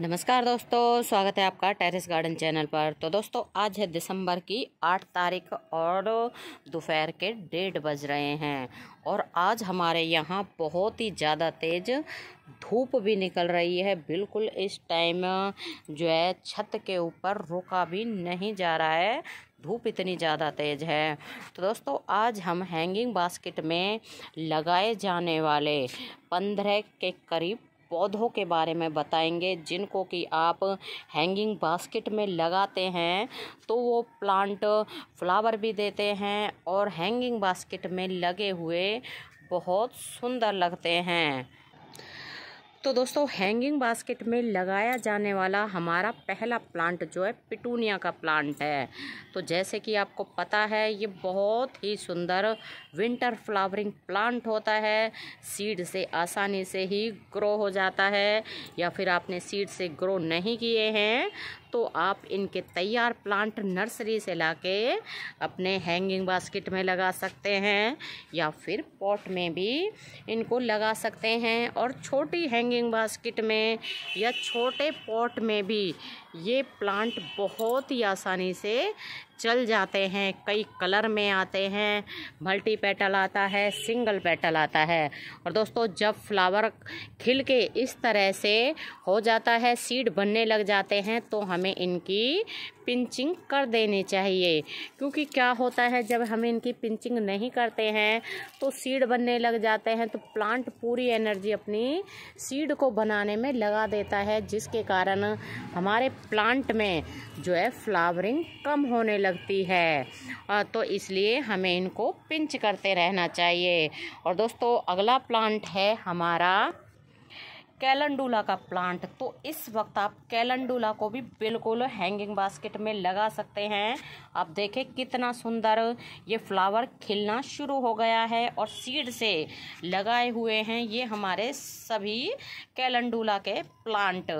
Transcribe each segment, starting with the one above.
नमस्कार दोस्तों स्वागत है आपका टेरेस गार्डन चैनल पर तो दोस्तों आज है दिसंबर की आठ तारीख और दोपहर के डेढ़ बज रहे हैं और आज हमारे यहाँ बहुत ही ज़्यादा तेज़ धूप भी निकल रही है बिल्कुल इस टाइम जो है छत के ऊपर रोका भी नहीं जा रहा है धूप इतनी ज़्यादा तेज़ है तो दोस्तों आज हम हैंगिंग बास्केट में लगाए जाने वाले पंद्रह के करीब पौधों के बारे में बताएंगे जिनको कि आप हैंगिंग बास्केट में लगाते हैं तो वो प्लांट फ्लावर भी देते हैं और हैंगिंग बास्केट में लगे हुए बहुत सुंदर लगते हैं तो दोस्तों हैंगिंग बास्केट में लगाया जाने वाला हमारा पहला प्लांट जो है पिटूनिया का प्लांट है तो जैसे कि आपको पता है ये बहुत ही सुंदर विंटर फ्लावरिंग प्लांट होता है सीड से आसानी से ही ग्रो हो जाता है या फिर आपने सीड से ग्रो नहीं किए हैं तो आप इनके तैयार प्लांट नर्सरी से लाके अपने हैंगिंग बास्केट में लगा सकते हैं या फिर पॉट में भी इनको लगा सकते हैं और छोटी हैंगिंग बास्केट में या छोटे पॉट में भी ये प्लांट बहुत ही आसानी से चल जाते हैं कई कलर में आते हैं मल्टी पेटल आता है सिंगल पेटल आता है और दोस्तों जब फ्लावर खिल के इस तरह से हो जाता है सीड बनने लग जाते हैं तो हमें इनकी पिंचिंग कर देनी चाहिए क्योंकि क्या होता है जब हम इनकी पिंचिंग नहीं करते हैं तो सीड बनने लग जाते हैं तो प्लांट पूरी एनर्जी अपनी सीड को बनाने में लगा देता है जिसके कारण हमारे प्लांट में जो है फ्लावरिंग कम होने लगती है तो इसलिए हमें इनको पिंच करते रहना चाहिए और दोस्तों अगला प्लांट है हमारा कैलंडूला का प्लांट तो इस वक्त आप कैलंडूला को भी बिल्कुल हैंगिंग बास्केट में लगा सकते हैं आप देखें कितना सुंदर ये फ्लावर खिलना शुरू हो गया है और सीड से लगाए हुए हैं ये हमारे सभी कैलंडूला के प्लांट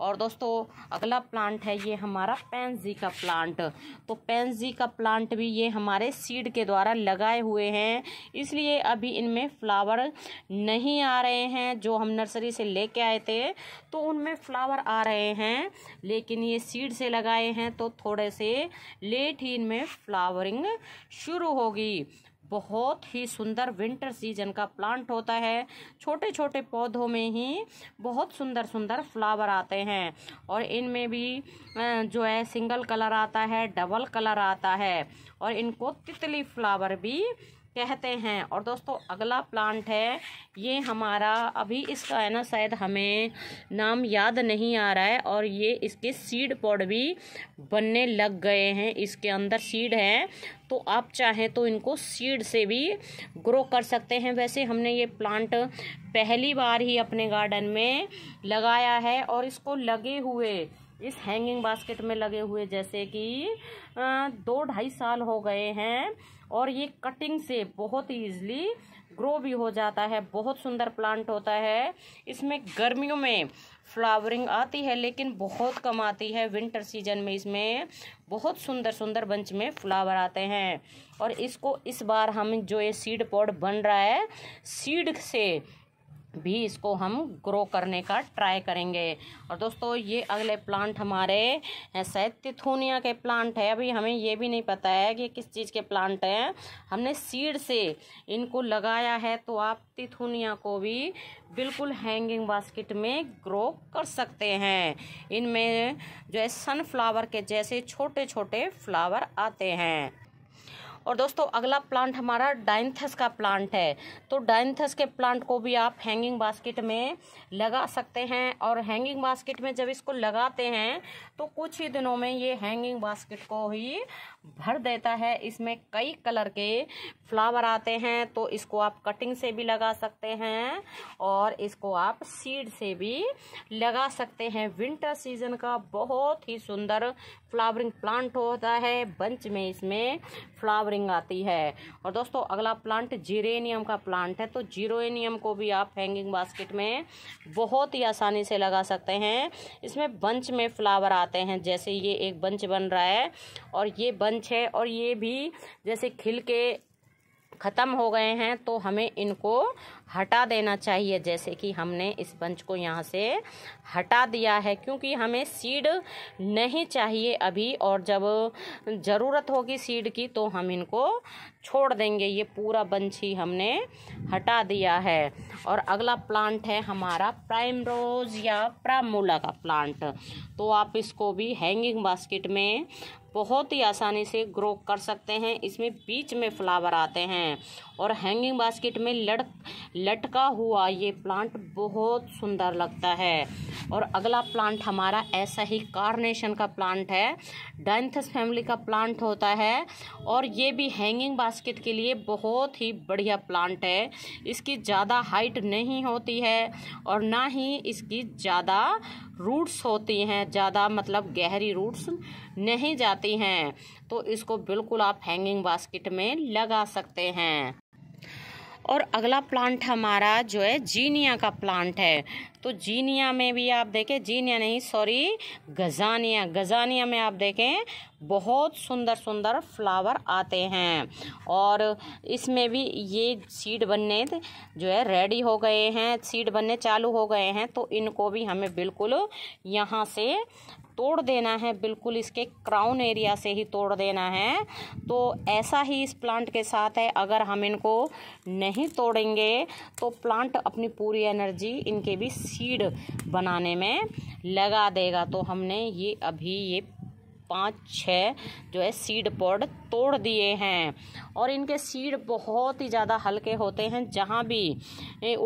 और दोस्तों अगला प्लांट है ये हमारा पेंजी का प्लांट तो पेंजी का प्लांट भी ये हमारे सीड के द्वारा लगाए हुए हैं इसलिए अभी इनमें फ्लावर नहीं आ रहे हैं जो हम नर्सरी से ले लेके आए थे तो उनमें फ्लावर आ रहे हैं लेकिन ये सीड से लगाए हैं तो थोड़े से लेट ही इनमें फ्लावरिंग शुरू होगी बहुत ही सुंदर विंटर सीजन का प्लांट होता है छोटे छोटे पौधों में ही बहुत सुंदर सुंदर फ्लावर आते हैं और इनमें भी जो है सिंगल कलर आता है डबल कलर आता है और इनको तितली फ्लावर भी कहते हैं और दोस्तों अगला प्लांट है ये हमारा अभी इसका है ना शायद हमें नाम याद नहीं आ रहा है और ये इसके सीड पॉड भी बनने लग गए हैं इसके अंदर सीड है तो आप चाहें तो इनको सीड से भी ग्रो कर सकते हैं वैसे हमने ये प्लांट पहली बार ही अपने गार्डन में लगाया है और इसको लगे हुए इस हैंगिंग बास्केट में लगे हुए जैसे कि दो ढाई साल हो गए हैं और ये कटिंग से बहुत ईजली ग्रो भी हो जाता है बहुत सुंदर प्लांट होता है इसमें गर्मियों में फ्लावरिंग आती है लेकिन बहुत कम आती है विंटर सीजन में इसमें बहुत सुंदर सुंदर बंच में फ्लावर आते हैं और इसको इस बार हम जो ये सीड पॉड बन रहा है सीड से भी इसको हम ग्रो करने का ट्राई करेंगे और दोस्तों ये अगले प्लांट हमारे शायद तिथूनिया के प्लांट है अभी हमें ये भी नहीं पता है कि किस चीज़ के प्लांट हैं हमने सीड से इनको लगाया है तो आप तिथूनिया को भी बिल्कुल हैंगिंग बास्केट में ग्रो कर सकते हैं इनमें जो है सनफ्लावर के जैसे छोटे छोटे फ्लावर आते हैं और दोस्तों अगला प्लांट हमारा डाइंथस का प्लांट है तो डाइंथस के प्लांट को भी आप हैंगिंग बास्केट में लगा सकते हैं और हैंगिंग बास्केट में जब इसको लगाते हैं तो कुछ ही दिनों में ये हैंगिंग बास्केट को ही भर देता है इसमें कई कलर के फ्लावर आते हैं तो इसको आप कटिंग से भी लगा सकते हैं और इसको आप सीड से भी लगा सकते हैं विंटर सीजन का बहुत ही सुंदर फ्लावरिंग प्लांट होता है बंच में इसमें फ्लावर फ्लावरिंग आती है और दोस्तों अगला प्लांट जीरेनियम का प्लांट है तो जीरोनियम को भी आप हैंगिंग बास्केट में बहुत ही आसानी से लगा सकते हैं इसमें बंच में फ्लावर आते हैं जैसे ये एक बंच बन रहा है और ये बंच है और ये भी जैसे खिल के ख़त्म हो गए हैं तो हमें इनको हटा देना चाहिए जैसे कि हमने इस पंच को यहाँ से हटा दिया है क्योंकि हमें सीड नहीं चाहिए अभी और जब ज़रूरत होगी सीड की तो हम इनको छोड़ देंगे ये पूरा बंच ही हमने हटा दिया है और अगला प्लांट है हमारा प्राइम रोज या प्रामूला का प्लांट तो आप इसको भी हैंगिंग बास्केट में बहुत ही आसानी से ग्रो कर सकते हैं इसमें बीच में फ्लावर आते हैं और हैंगिंग बास्केट में लड़ लटका हुआ ये प्लांट बहुत सुंदर लगता है और अगला प्लांट हमारा ऐसा ही कार्नेशन का प्लांट है डाइंथस फैमिली का प्लांट होता है और ये भी हैंगिंग बास्केट के लिए बहुत ही बढ़िया प्लांट है इसकी ज़्यादा हाइट नहीं होती है और ना ही इसकी ज़्यादा रूट्स होती हैं ज़्यादा मतलब गहरी रूट्स नहीं जाती हैं तो इसको बिल्कुल आप हैंगिंग बास्केट में लगा सकते हैं और अगला प्लांट हमारा जो है जीनिया का प्लांट है तो जीनिया में भी आप देखें जीनिया नहीं सॉरी गजानिया गजानिया में आप देखें बहुत सुंदर सुंदर फ्लावर आते हैं और इसमें भी ये सीड बनने जो है रेडी हो गए हैं सीड बनने चालू हो गए हैं तो इनको भी हमें बिल्कुल यहाँ से तोड़ देना है बिल्कुल इसके क्राउन एरिया से ही तोड़ देना है तो ऐसा ही इस प्लांट के साथ है अगर हम इनको नहीं तोड़ेंगे तो प्लांट अपनी पूरी एनर्जी इनके भी सीड बनाने में लगा देगा तो हमने ये अभी ये पाँच छः जो है सीड पॉड तोड़ दिए हैं और इनके सीड बहुत ही ज़्यादा हल्के होते हैं जहाँ भी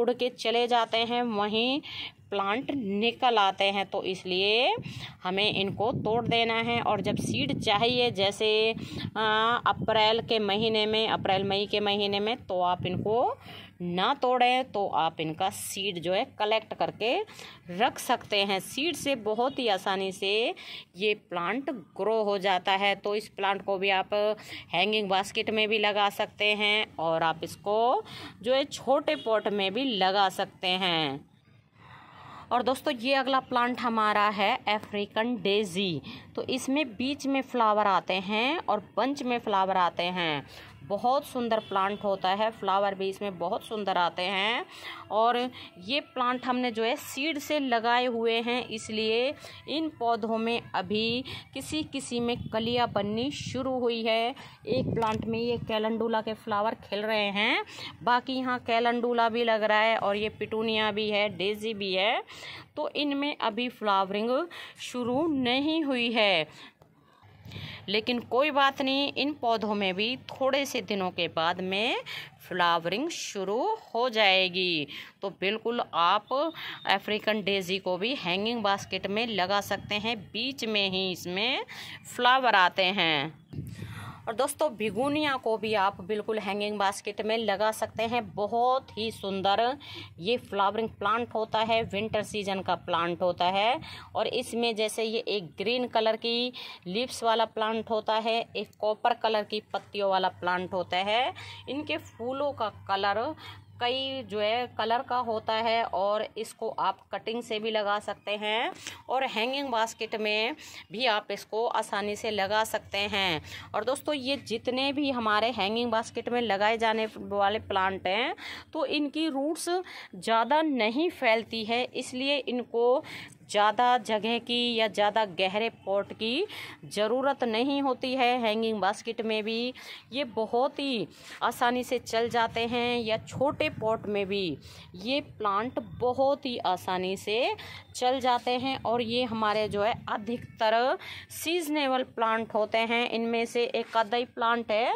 उड़ के चले जाते हैं वहीं प्लांट निकल आते हैं तो इसलिए हमें इनको तोड़ देना है और जब सीड चाहिए जैसे अप्रैल के महीने में अप्रैल मई के महीने में तो आप इनको ना तोड़ें तो आप इनका सीड जो है कलेक्ट करके रख सकते हैं सीड से बहुत ही आसानी से ये प्लांट ग्रो हो जाता है तो इस प्लांट को भी आप हैंगिंग बास्केट में भी लगा सकते हैं और आप इसको जो है छोटे पॉट में भी लगा सकते हैं और दोस्तों ये अगला प्लांट हमारा है अफ्रीकन डेजी तो इसमें बीच में फ्लावर आते हैं और बंच में फ्लावर आते हैं बहुत सुंदर प्लांट होता है फ्लावर भी इसमें बहुत सुंदर आते हैं और ये प्लांट हमने जो है सीड से लगाए हुए हैं इसलिए इन पौधों में अभी किसी किसी में कलियाँ बननी शुरू हुई है एक प्लांट में ये कैलंडूला के फ्लावर खिल रहे हैं बाकी यहाँ कैलंडूला भी लग रहा है और ये पिटूनिया भी है डेजी भी है तो इनमें अभी फ्लावरिंग शुरू नहीं हुई है लेकिन कोई बात नहीं इन पौधों में भी थोड़े से दिनों के बाद में फ्लावरिंग शुरू हो जाएगी तो बिल्कुल आप अफ्रीकन डेजी को भी हैंगिंग बास्केट में लगा सकते हैं बीच में ही इसमें फ्लावर आते हैं और दोस्तों भिगुनिया को भी आप बिल्कुल हैंगिंग बास्केट में लगा सकते हैं बहुत ही सुंदर ये फ्लावरिंग प्लांट होता है विंटर सीजन का प्लांट होता है और इसमें जैसे ये एक ग्रीन कलर की लिप्स वाला प्लांट होता है एक कॉपर कलर की पत्तियों वाला प्लांट होता है इनके फूलों का कलर कई जो है कलर का होता है और इसको आप कटिंग से भी लगा सकते हैं और हैंगिंग बास्केट में भी आप इसको आसानी से लगा सकते हैं और दोस्तों ये जितने भी हमारे हैंगिंग बास्केट में लगाए जाने वाले प्लांट हैं तो इनकी रूट्स ज़्यादा नहीं फैलती है इसलिए इनको ज़्यादा जगह की या ज़्यादा गहरे पॉट की ज़रूरत नहीं होती है हैंगिंग बास्केट में भी ये बहुत ही आसानी से चल जाते हैं या छोटे पॉट में भी ये प्लांट बहुत ही आसानी से चल जाते हैं और ये हमारे जो है अधिकतर सीजनेबल प्लांट होते हैं इनमें से एक आधा ही प्लांट है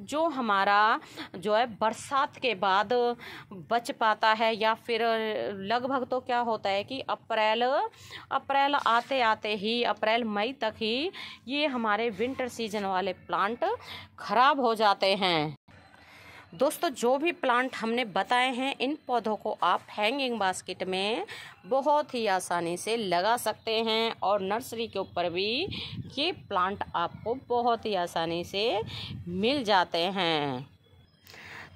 जो हमारा जो है बरसात के बाद बच पाता है या फिर लगभग तो क्या होता है कि अप्रैल अप्रैल आते आते ही अप्रैल मई तक ही ये हमारे विंटर सीजन वाले प्लांट ख़राब हो जाते हैं दोस्तों जो भी प्लांट हमने बताए हैं इन पौधों को आप हैंगिंग बास्केट में बहुत ही आसानी से लगा सकते हैं और नर्सरी के ऊपर भी ये प्लांट आपको बहुत ही आसानी से मिल जाते हैं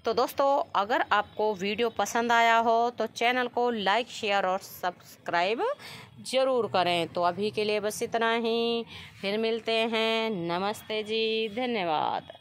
तो दोस्तों अगर आपको वीडियो पसंद आया हो तो चैनल को लाइक शेयर और सब्सक्राइब ज़रूर करें तो अभी के लिए बस इतना ही फिर मिलते हैं नमस्ते जी धन्यवाद